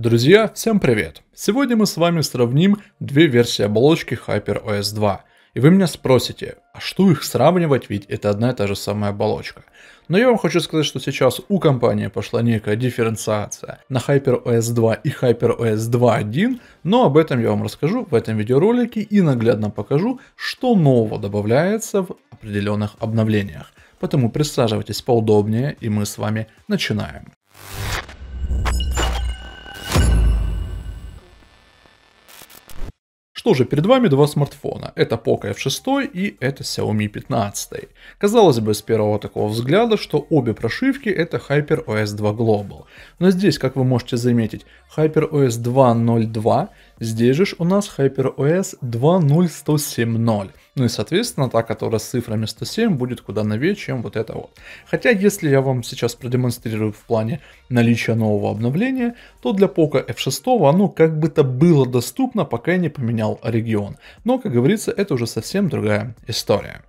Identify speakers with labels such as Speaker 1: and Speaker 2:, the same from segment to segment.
Speaker 1: Друзья, всем привет! Сегодня мы с вами сравним две версии оболочки HyperOS 2. И вы меня спросите, а что их сравнивать, ведь это одна и та же самая оболочка. Но я вам хочу сказать, что сейчас у компании пошла некая дифференциация на HyperOS 2 и HyperOS 2.1, но об этом я вам расскажу в этом видеоролике и наглядно покажу, что нового добавляется в определенных обновлениях. Поэтому присаживайтесь поудобнее и мы с вами начинаем. Что же, перед вами два смартфона. Это Poco F6 и это Xiaomi 15. Казалось бы, с первого такого взгляда, что обе прошивки это HyperOS 2 Global. Но здесь, как вы можете заметить, HyperOS 2.0.2, здесь же у нас HyperOS 2.0.170. Ну и, соответственно, та, которая с цифрами 107, будет куда новее, чем вот эта вот. Хотя, если я вам сейчас продемонстрирую в плане наличия нового обновления, то для пока F6 оно как бы то было доступно, пока я не поменял регион. Но, как говорится, это уже совсем другая история.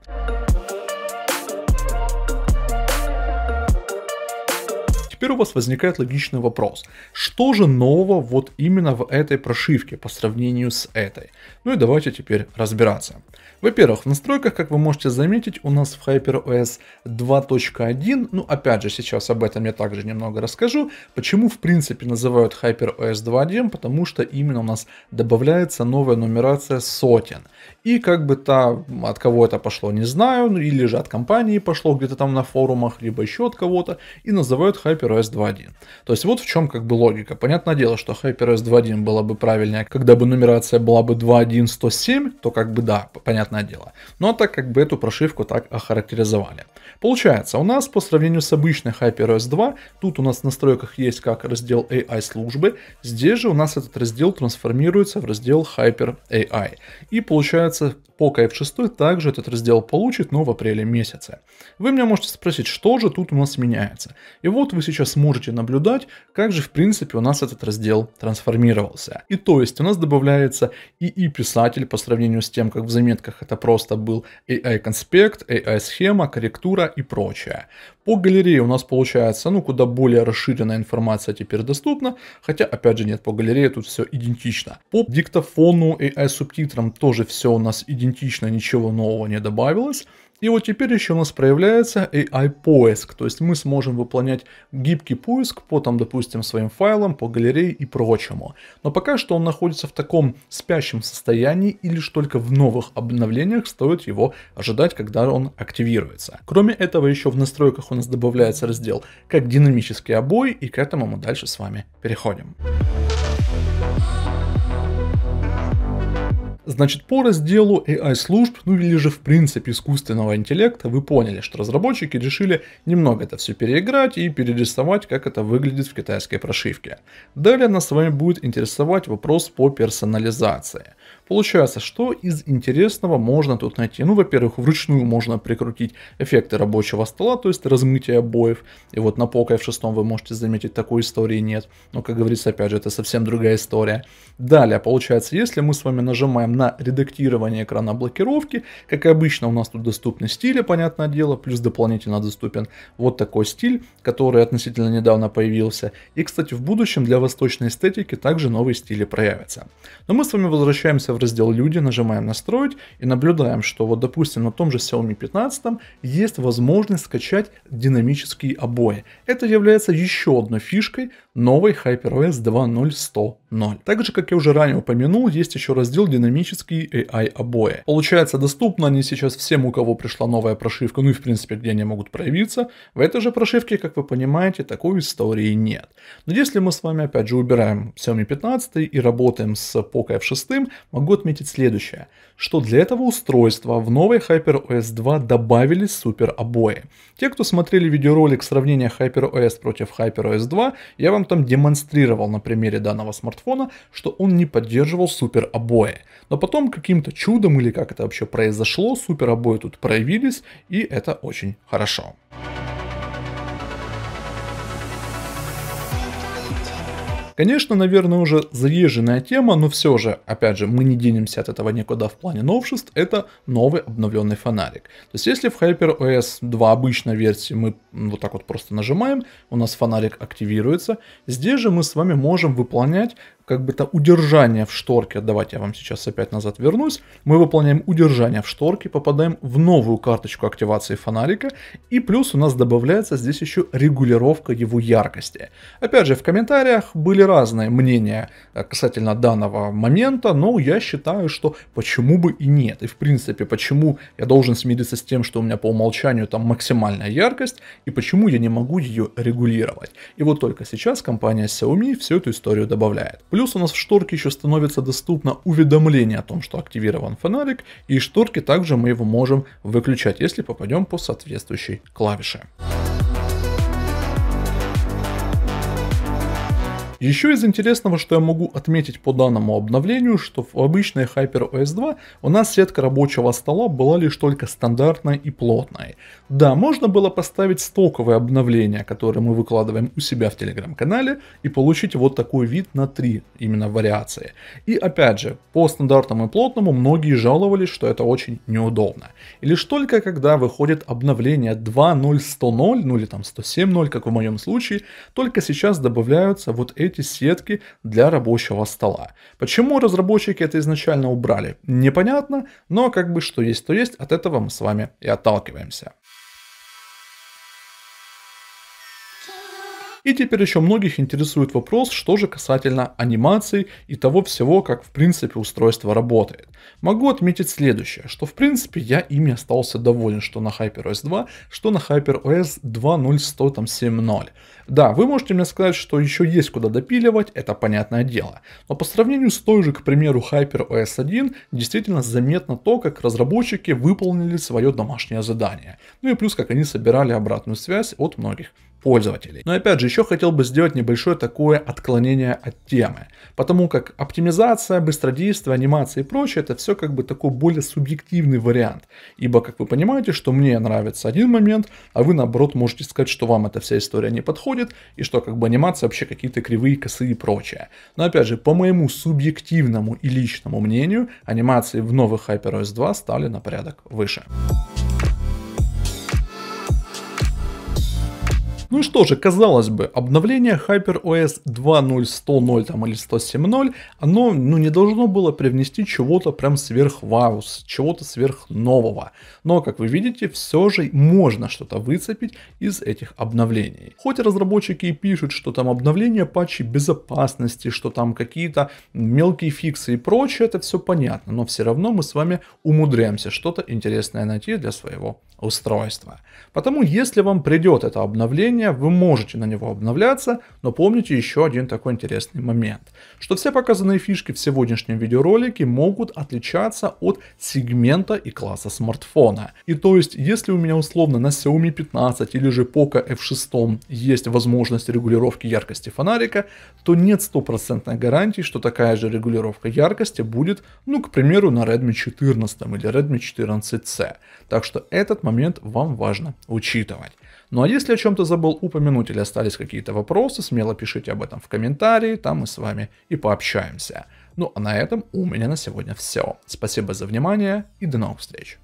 Speaker 1: Теперь у вас возникает логичный вопрос. Что же нового вот именно в этой прошивке по сравнению с этой? Ну и давайте теперь разбираться. Во-первых, в настройках, как вы можете заметить, у нас в HyperOS 2.1, ну опять же, сейчас об этом я также немного расскажу, почему в принципе называют HyperOS 2.1, потому что именно у нас добавляется новая нумерация сотен. И как бы то от кого это пошло, не знаю, ну или же от компании пошло где-то там на форумах, либо еще от кого-то, и называют HyperOS HyperOS 2.1. То есть вот в чем как бы логика. Понятное дело, что HyperOS 2.1 было бы правильнее, когда бы нумерация была бы 2.1.107, то как бы да, понятное дело. Но ну, а так как бы эту прошивку так охарактеризовали. Получается, у нас по сравнению с обычной HyperOS 2, тут у нас в настройках есть как раздел AI службы, здесь же у нас этот раздел трансформируется в раздел Hyper AI. И получается, по KF6 также этот раздел получит, но в апреле месяце. Вы меня можете спросить, что же тут у нас меняется? И вот вы сейчас сейчас можете наблюдать, как же в принципе у нас этот раздел трансформировался. И то есть у нас добавляется и писатель по сравнению с тем, как в заметках это просто был AI конспект, AI схема, корректура и прочее. По галерее у нас получается, ну, куда более расширенная информация теперь доступна, хотя, опять же, нет, по галерее тут все идентично. По диктофону AI субтитрам тоже все у нас идентично, ничего нового не добавилось. И вот теперь еще у нас проявляется AI-поиск, то есть мы сможем выполнять гибкий поиск по, там, допустим, своим файлам, по галерее и прочему. Но пока что он находится в таком спящем состоянии и лишь только в новых обновлениях стоит его ожидать, когда он активируется. Кроме этого, еще в настройках у нас добавляется раздел как динамический обои, и к этому мы дальше с вами переходим. Значит, по разделу AI-служб, ну или же в принципе искусственного интеллекта, вы поняли, что разработчики решили немного это все переиграть и перерисовать, как это выглядит в китайской прошивке. Далее нас с вами будет интересовать вопрос по персонализации. Получается, что из интересного можно тут найти? Ну, во-первых, вручную можно прикрутить эффекты рабочего стола, то есть размытие обоев. И вот на Poco F6 вы можете заметить, такой истории нет. Но, как говорится, опять же, это совсем другая история. Далее, получается, если мы с вами нажимаем на редактирование экрана блокировки, как обычно у нас тут доступны стили, понятное дело, плюс дополнительно доступен вот такой стиль, который относительно недавно появился. И, кстати, в будущем для восточной эстетики также новые стили проявятся. Но мы с вами возвращаемся возвращаемся в раздел «Люди», нажимаем «Настроить» и наблюдаем, что вот, допустим, на том же Xiaomi 15 есть возможность скачать динамические обои. Это является еще одной фишкой новой HyperOS 2.0.100.0. Также, как я уже ранее упомянул, есть еще раздел «Динамические AI обои». Получается, доступно они сейчас всем, у кого пришла новая прошивка, ну и в принципе, где они могут проявиться. В этой же прошивке, как вы понимаете, такой истории нет. Но если мы с вами опять же убираем Xiaomi 15 и работаем с Poco F6, могу отметить следующее, что для этого устройства в новой HyperOS 2 добавили супер обои. Те, кто смотрели видеоролик сравнения HyperOS против HyperOS 2, я вам там демонстрировал на примере данного смартфона, что он не поддерживал супер обои. Но потом каким-то чудом или как это вообще произошло, супер обои тут проявились и это очень хорошо. Хорошо. Конечно, наверное, уже заезженная тема, но все же, опять же, мы не денемся от этого никуда в плане новшеств, это новый обновленный фонарик. То есть если в HyperOS 2 обычной версии мы вот так вот просто нажимаем, у нас фонарик активируется, здесь же мы с вами можем выполнять как бы то удержание в шторке, давайте я вам сейчас опять назад вернусь, мы выполняем удержание в шторке, попадаем в новую карточку активации фонарика, и плюс у нас добавляется здесь еще регулировка его яркости. Опять же, в комментариях были разные мнения э, касательно данного момента, но я считаю, что почему бы и нет, и в принципе, почему я должен смириться с тем, что у меня по умолчанию там максимальная яркость, и почему я не могу ее регулировать. И вот только сейчас компания Xiaomi всю эту историю добавляет. Плюс у нас в шторке еще становится доступно уведомление о том, что активирован фонарик, и шторки также мы его можем выключать, если попадем по соответствующей клавише. Еще из интересного, что я могу отметить по данному обновлению, что в обычной HyperOS 2 у нас сетка рабочего стола была лишь только стандартная и плотная. Да, можно было поставить стоковые обновления, которые мы выкладываем у себя в телеграм-канале, и получить вот такой вид на три именно вариации. И опять же, по стандартному и плотному многие жаловались, что это очень неудобно. И лишь только когда выходит обновление 2.0.100 ну или там 107.0, как в моем случае, только сейчас добавляются вот эти эти сетки для рабочего стола. Почему разработчики это изначально убрали, непонятно, но как бы что есть, то есть, от этого мы с вами и отталкиваемся. И теперь еще многих интересует вопрос, что же касательно анимации и того всего, как в принципе устройство работает. Могу отметить следующее, что в принципе я ими остался доволен, что на HyperOS 2, что на HyperOS 2.0.100.7.0. Да, вы можете мне сказать, что еще есть куда допиливать, это понятное дело. Но по сравнению с той же, к примеру, HyperOS 1, действительно заметно то, как разработчики выполнили свое домашнее задание. Ну и плюс, как они собирали обратную связь от многих пользователей. Но опять же, еще хотел бы сделать небольшое такое отклонение от темы, потому как оптимизация, быстродействие, анимация и прочее, это все как бы такой более субъективный вариант, ибо, как вы понимаете, что мне нравится один момент, а вы наоборот можете сказать, что вам эта вся история не подходит, и что как бы анимация вообще какие-то кривые, косые и прочее. Но опять же, по моему субъективному и личному мнению, анимации в новых HyperOS 2 стали на порядок выше. Ну и что же, казалось бы, обновление HyperOS 2.0.100 там, или 107.0, оно ну, не должно было привнести чего-то прям сверхваус, чего-то сверхнового. Но, как вы видите, все же можно что-то выцепить из этих обновлений. Хоть разработчики и пишут, что там обновление патчи безопасности, что там какие-то мелкие фиксы и прочее, это все понятно, но все равно мы с вами умудряемся что-то интересное найти для своего устройства. Потому если вам придет это обновление, обновления, вы можете на него обновляться, но помните еще один такой интересный момент, что все показанные фишки в сегодняшнем видеоролике могут отличаться от сегмента и класса смартфона. И то есть, если у меня условно на Xiaomi 15 или же Poco F6 есть возможность регулировки яркости фонарика, то нет стопроцентной гарантии, что такая же регулировка яркости будет, ну, к примеру, на Redmi 14 или Redmi 14C. Так что этот момент вам важно учитывать. Ну а если о чем-то забыл упомянуть или остались какие-то вопросы, смело пишите об этом в комментарии, там мы с вами и пообщаемся. Ну а на этом у меня на сегодня все. Спасибо за внимание и до новых встреч.